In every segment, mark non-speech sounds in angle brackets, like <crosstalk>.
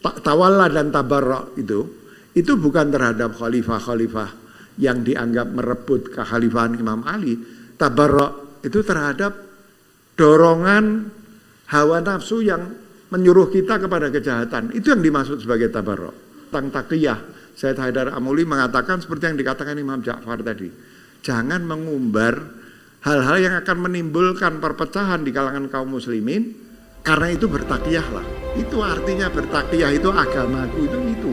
Tak Tawalla dan tabarrok itu, itu bukan terhadap khalifah-khalifah yang dianggap merebut kekhalifahan Imam Ali. Tabarrok itu terhadap dorongan hawa nafsu yang menyuruh kita kepada kejahatan. Itu yang dimaksud sebagai tabarrok. Tang takiyah, Syed Haidar Amuli mengatakan seperti yang dikatakan Imam Ja'far tadi. Jangan mengumbar hal-hal yang akan menimbulkan perpecahan di kalangan kaum muslimin karena itu lah, Itu artinya bertakiyah itu agamaku itu itu.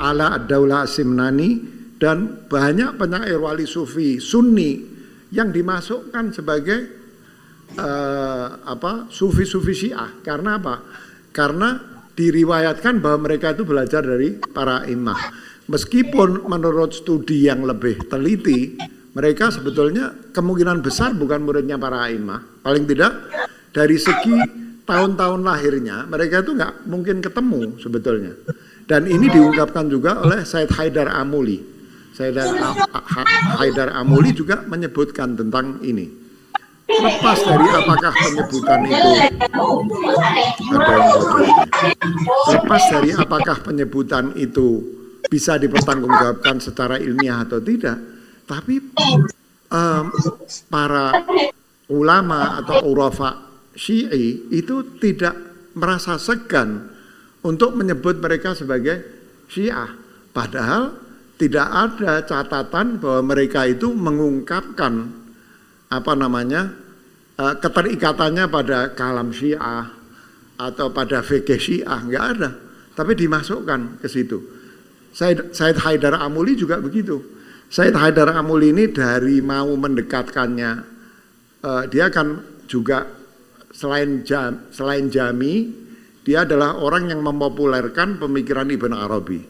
Ala Daulah Simnani dan banyak penyair wali sufi Sunni yang dimasukkan sebagai uh, apa sufi-sufi Syiah. Karena apa? Karena diriwayatkan bahwa mereka itu belajar dari para imam. Meskipun menurut studi yang lebih teliti, mereka sebetulnya kemungkinan besar bukan muridnya para imah. Paling tidak dari segi tahun-tahun lahirnya mereka itu nggak mungkin ketemu sebetulnya. Dan ini diungkapkan juga oleh Said Haidar Amuli. Said Haidar Amuli juga menyebutkan tentang ini lepas dari apakah penyebutan itu ada yang lepas dari apakah penyebutan itu bisa dipertanggungjawabkan secara ilmiah atau tidak tapi um, para ulama atau urafa Syi'i itu tidak merasa segan untuk menyebut mereka sebagai Syiah. Padahal tidak ada catatan bahwa mereka itu mengungkapkan apa namanya eh, keterikatannya pada kalam Syiah atau pada VG Syiah nggak ada, tapi dimasukkan ke situ. Said, Said Haidar Amuli juga begitu. Said Haidar Amul ini dari mau mendekatkannya, uh, dia kan juga selain jam, selain Jami, dia adalah orang yang mempopulerkan pemikiran Ibn Arabi.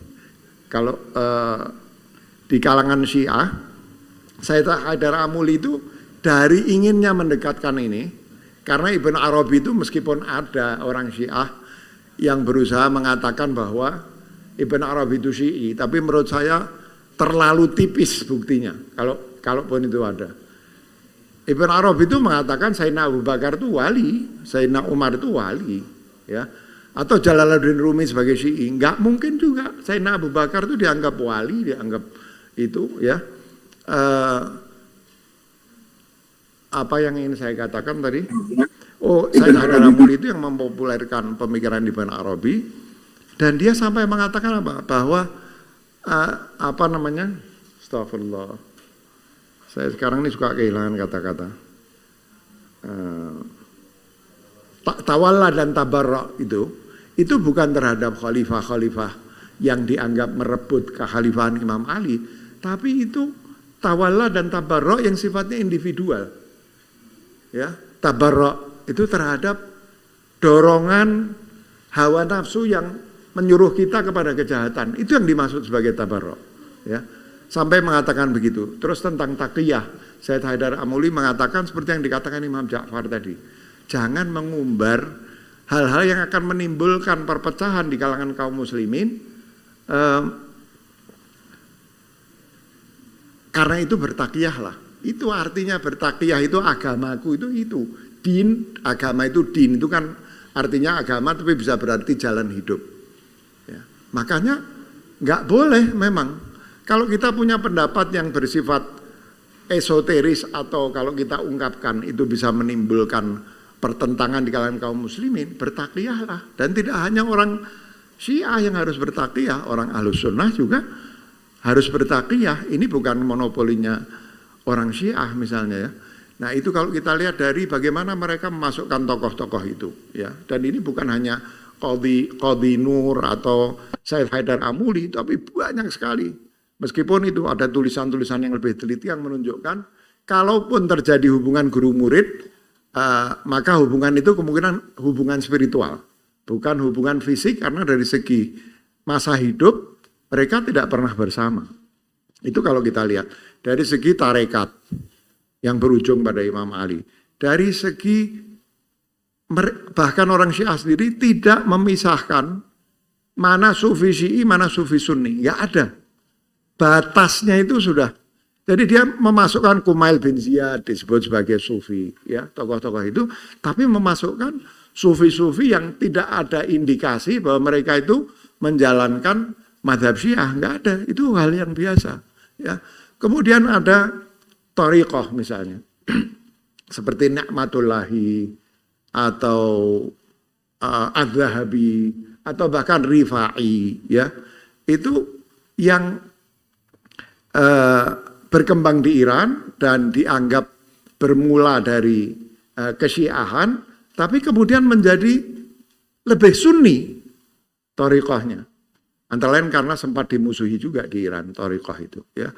Kalau uh, di kalangan Syiah, Said Haidar Amul itu dari inginnya mendekatkan ini, karena Ibn Arabi itu meskipun ada orang Syiah yang berusaha mengatakan bahwa Ibn Arabi itu Syi'i, tapi menurut saya terlalu tipis buktinya kalau kalaupun itu ada. Ibn Arab itu mengatakan Sayyidina Abu Bakar itu wali, Sayyidina Umar itu wali, ya. Atau Jalaluddin Rumi sebagai Syi'i, nggak mungkin juga Sayyidina Abu Bakar itu dianggap wali, dianggap itu, ya. Uh, apa yang ingin saya katakan tadi? Oh, Sayyidina Hadramaut itu yang mempopulerkan pemikiran Ibn Arabi dan dia sampai mengatakan apa? Bahwa apa namanya? Astagfirullah. Saya sekarang ini suka kehilangan kata-kata. Uh, tawalla dan tabarrok itu, itu bukan terhadap khalifah-khalifah yang dianggap merebut kekhalifahan Imam Ali, tapi itu tawalla dan tabarrok yang sifatnya individual. Ya, tabarrok itu terhadap dorongan hawa nafsu yang menyuruh kita kepada kejahatan. Itu yang dimaksud sebagai tabarok. Ya. Sampai mengatakan begitu. Terus tentang takiyah, Syed Haidar Amuli mengatakan seperti yang dikatakan Imam Ja'far tadi. Jangan mengumbar hal-hal yang akan menimbulkan perpecahan di kalangan kaum muslimin. karena itu lah. Itu artinya bertakiyah itu agamaku itu itu. Din, agama itu din itu kan artinya agama tapi bisa berarti jalan hidup. Makanya nggak boleh memang kalau kita punya pendapat yang bersifat esoteris atau kalau kita ungkapkan itu bisa menimbulkan pertentangan di kalangan kaum muslimin, bertakliahlah. Dan tidak hanya orang syiah yang harus bertakliah, orang ahlus sunnah juga harus bertakliah. Ini bukan monopolinya orang syiah misalnya ya. Nah itu kalau kita lihat dari bagaimana mereka memasukkan tokoh-tokoh itu ya. Dan ini bukan hanya Qadhi, Qadhi Nur atau Syed Haidar Amuli, tapi banyak sekali. Meskipun itu ada tulisan-tulisan yang lebih teliti yang menunjukkan, kalaupun terjadi hubungan guru murid, uh, maka hubungan itu kemungkinan hubungan spiritual, bukan hubungan fisik karena dari segi masa hidup mereka tidak pernah bersama. Itu kalau kita lihat dari segi tarekat yang berujung pada Imam Ali. Dari segi bahkan orang Syiah sendiri tidak memisahkan mana sufi Syi'i, mana sufi Sunni. ya ada. Batasnya itu sudah. Jadi dia memasukkan Kumail bin Ziyad disebut sebagai sufi, ya tokoh-tokoh itu, tapi memasukkan sufi-sufi yang tidak ada indikasi bahwa mereka itu menjalankan madhab syiah, enggak ada, itu hal yang biasa. Ya. Kemudian ada toriqoh misalnya, <clears throat> seperti Nakmatullahi, atau uh, adzhabi atau bahkan Rifai ya itu yang uh, berkembang di Iran dan dianggap bermula dari uh, kesiahan tapi kemudian menjadi lebih sunni torikohnya antara lain karena sempat dimusuhi juga di Iran torikoh itu ya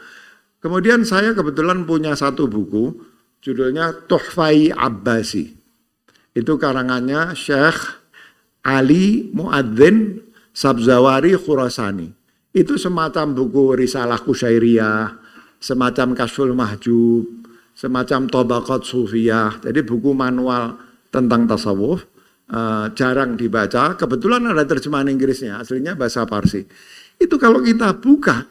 kemudian saya kebetulan punya satu buku judulnya Tuhfai Abbasi itu karangannya Syekh Ali Muadzin Sabzawari Khurasani. Itu semacam buku risalah Kusairiyah, semacam Kasful Mahjub, semacam Tobakot Sufiyah. Jadi buku manual tentang tasawuf eh, jarang dibaca. Kebetulan ada terjemahan Inggrisnya, aslinya bahasa Parsi. Itu kalau kita buka,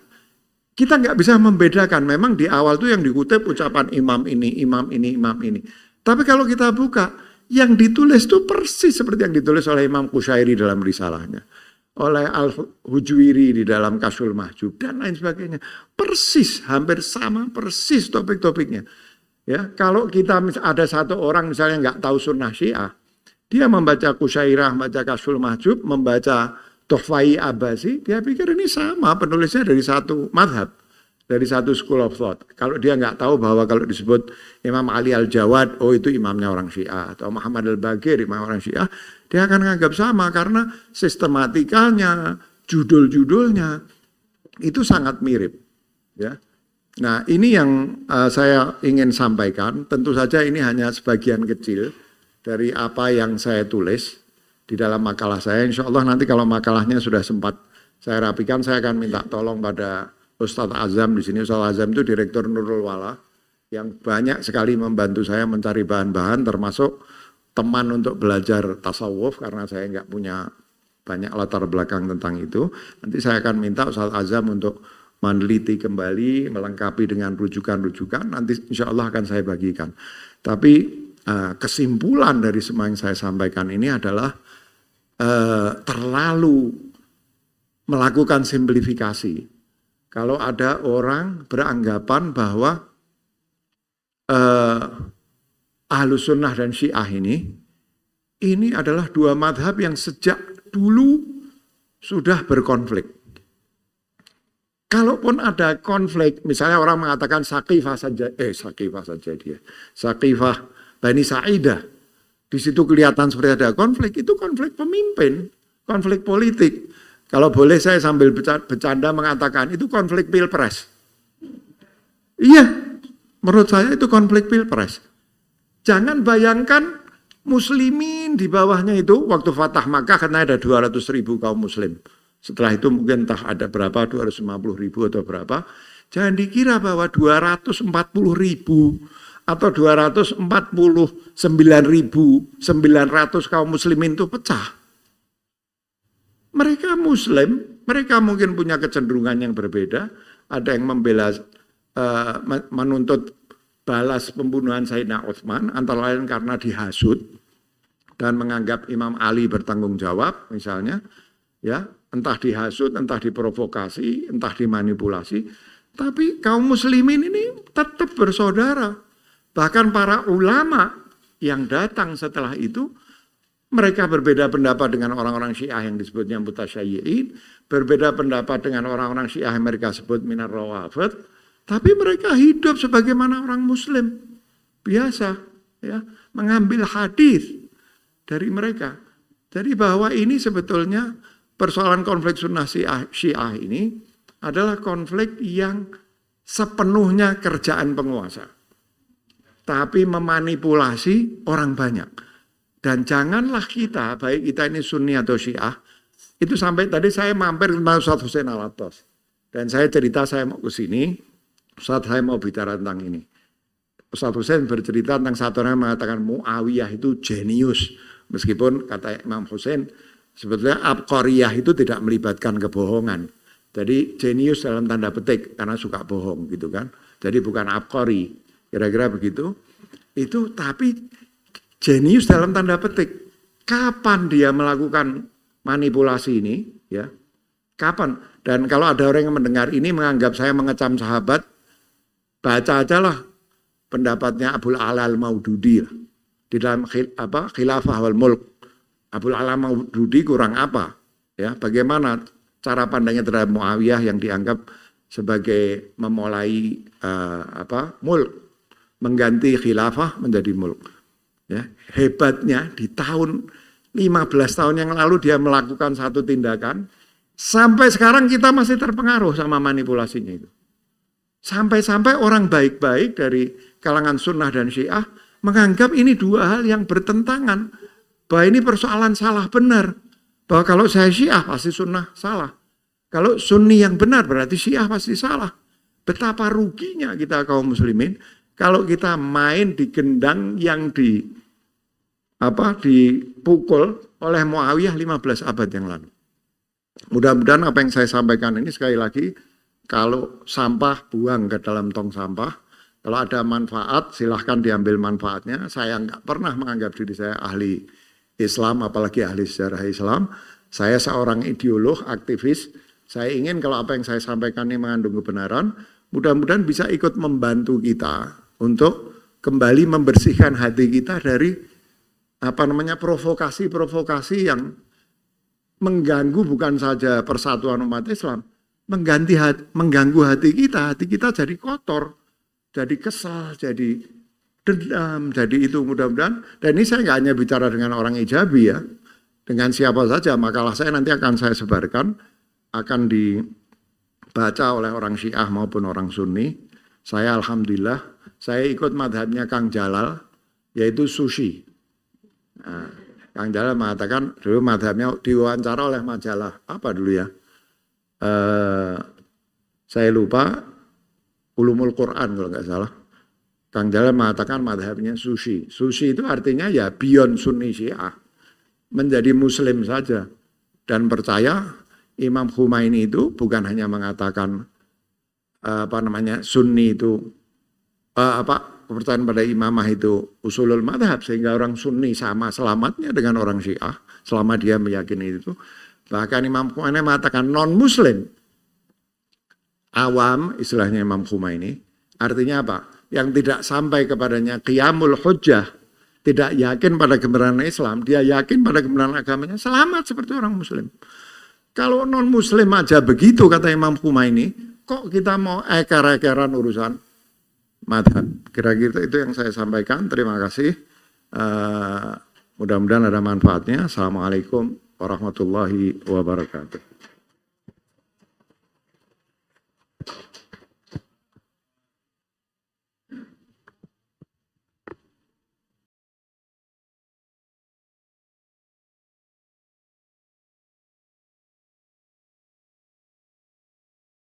kita nggak bisa membedakan. Memang di awal tuh yang dikutip ucapan imam ini, imam ini, imam ini. Tapi kalau kita buka, yang ditulis itu persis seperti yang ditulis oleh Imam Kusairi dalam risalahnya. Oleh Al-Hujwiri di dalam Kasul Mahjub dan lain sebagainya. Persis, hampir sama persis topik-topiknya. Ya, kalau kita ada satu orang misalnya nggak tahu sunnah syiah, dia membaca Kusairah, membaca Kasul Mahjub, membaca Tuhfai Abasi, dia pikir ini sama penulisnya dari satu madhab dari satu school of thought. Kalau dia nggak tahu bahwa kalau disebut Imam Ali Al-Jawad, oh itu imamnya orang Syiah, atau Muhammad Al-Bagir, imam orang Syiah, dia akan nganggap sama karena sistematikalnya, judul-judulnya itu sangat mirip. Ya. Nah ini yang uh, saya ingin sampaikan, tentu saja ini hanya sebagian kecil dari apa yang saya tulis di dalam makalah saya. Insya Allah nanti kalau makalahnya sudah sempat saya rapikan, saya akan minta tolong pada Ustadz Azam di sini. Ustadz Azam itu direktur Nurul Wala yang banyak sekali membantu saya mencari bahan-bahan termasuk teman untuk belajar tasawuf karena saya nggak punya banyak latar belakang tentang itu. Nanti saya akan minta Ustadz Azam untuk meneliti kembali, melengkapi dengan rujukan-rujukan. Nanti insya Allah akan saya bagikan. Tapi eh, kesimpulan dari semua yang saya sampaikan ini adalah eh, terlalu melakukan simplifikasi kalau ada orang beranggapan bahwa eh, ahlu sunnah dan syiah ini, ini adalah dua madhab yang sejak dulu sudah berkonflik. Kalaupun ada konflik, misalnya orang mengatakan sakifah saja, eh sakifah saja dia, sakifah Bani Sa'idah, di situ kelihatan seperti ada konflik, itu konflik pemimpin, konflik politik. Kalau boleh saya sambil bercanda mengatakan itu konflik pilpres. Iya, menurut saya itu konflik pilpres. Jangan bayangkan muslimin di bawahnya itu waktu Fatah Makkah karena ada 200 ribu kaum muslim. Setelah itu mungkin entah ada berapa, 250 ribu atau berapa. Jangan dikira bahwa 240 ribu atau 249 ribu 900 kaum muslimin itu pecah. Mereka Muslim, mereka mungkin punya kecenderungan yang berbeda. Ada yang membela, uh, menuntut balas pembunuhan Sayyidina Uthman, antara lain karena dihasut dan menganggap Imam Ali bertanggung jawab, misalnya, ya entah dihasut, entah diprovokasi, entah dimanipulasi. Tapi kaum muslimin ini tetap bersaudara. Bahkan para ulama yang datang setelah itu mereka berbeda pendapat dengan orang-orang Syiah yang disebutnya mutasyayi'in, berbeda pendapat dengan orang-orang Syiah yang mereka sebut minar rawafid, tapi mereka hidup sebagaimana orang muslim biasa ya, mengambil hadis dari mereka. Jadi bahwa ini sebetulnya persoalan konflik sunnah syiah, syiah ini adalah konflik yang sepenuhnya kerjaan penguasa. Tapi memanipulasi orang banyak dan janganlah kita, baik kita ini sunni atau syiah, itu sampai tadi saya mampir ke Ustaz Hussein al -Atos. Dan saya cerita saya mau ke sini, Ustaz saya mau bicara tentang ini. Ustaz Hussein bercerita tentang satu orang yang mengatakan Muawiyah itu jenius. Meskipun kata Imam Hussein, sebetulnya Abqariyah itu tidak melibatkan kebohongan. Jadi jenius dalam tanda petik karena suka bohong gitu kan. Jadi bukan Abqari, kira-kira begitu. Itu tapi Jenius dalam tanda petik. Kapan dia melakukan manipulasi ini? Ya, kapan? Dan kalau ada orang yang mendengar ini menganggap saya mengecam sahabat, baca aja lah pendapatnya Abu Alal Maududi lah. di dalam khil, apa khilafah wal mulk. Abu Alal Maududi kurang apa? Ya, bagaimana cara pandangnya terhadap Muawiyah yang dianggap sebagai memulai uh, apa mulk mengganti khilafah menjadi mulk. Ya, hebatnya di tahun 15 tahun yang lalu dia melakukan satu tindakan, sampai sekarang kita masih terpengaruh sama manipulasinya itu. Sampai-sampai orang baik-baik dari kalangan sunnah dan syiah menganggap ini dua hal yang bertentangan. Bahwa ini persoalan salah benar. Bahwa kalau saya syiah pasti sunnah salah. Kalau sunni yang benar berarti syiah pasti salah. Betapa ruginya kita kaum muslimin kalau kita main di gendang yang di apa dipukul oleh Muawiyah 15 abad yang lalu. Mudah-mudahan apa yang saya sampaikan ini sekali lagi kalau sampah buang ke dalam tong sampah, kalau ada manfaat silahkan diambil manfaatnya. Saya nggak pernah menganggap diri saya ahli Islam, apalagi ahli sejarah Islam. Saya seorang ideolog, aktivis. Saya ingin kalau apa yang saya sampaikan ini mengandung kebenaran, mudah-mudahan bisa ikut membantu kita untuk kembali membersihkan hati kita dari apa namanya provokasi-provokasi yang mengganggu bukan saja persatuan umat Islam, mengganti hati, mengganggu hati kita, hati kita jadi kotor, jadi kesal, jadi dendam, jadi itu mudah-mudahan. Dan ini saya nggak hanya bicara dengan orang ijabi ya, dengan siapa saja makalah saya nanti akan saya sebarkan, akan dibaca oleh orang Syiah maupun orang Sunni. Saya alhamdulillah saya ikut madhabnya Kang Jalal, yaitu sushi. Nah, Kang Jalal mengatakan dulu madhabnya diwawancara oleh majalah apa dulu ya? E, saya lupa ulumul Quran kalau nggak salah. Kang Jalal mengatakan madhabnya sushi. Sushi itu artinya ya beyond Sunni Syiah. Menjadi Muslim saja. Dan percaya Imam Khomeini itu bukan hanya mengatakan eh, apa namanya Sunni itu uh, apa kepercayaan pada imamah itu usulul madhab sehingga orang sunni sama selamatnya dengan orang syiah selama dia meyakini itu bahkan Imam Khomeini mengatakan non muslim awam istilahnya Imam Khomeini artinya apa yang tidak sampai kepadanya qiyamul hujjah tidak yakin pada kebenaran Islam, dia yakin pada kebenaran agamanya, selamat seperti orang muslim. Kalau non muslim aja begitu kata Imam Khomeini, kok kita mau ekar-ekaran urusan madhab. Kira-kira itu yang saya sampaikan. Terima kasih. Uh, Mudah-mudahan ada manfaatnya. Assalamualaikum warahmatullahi wabarakatuh.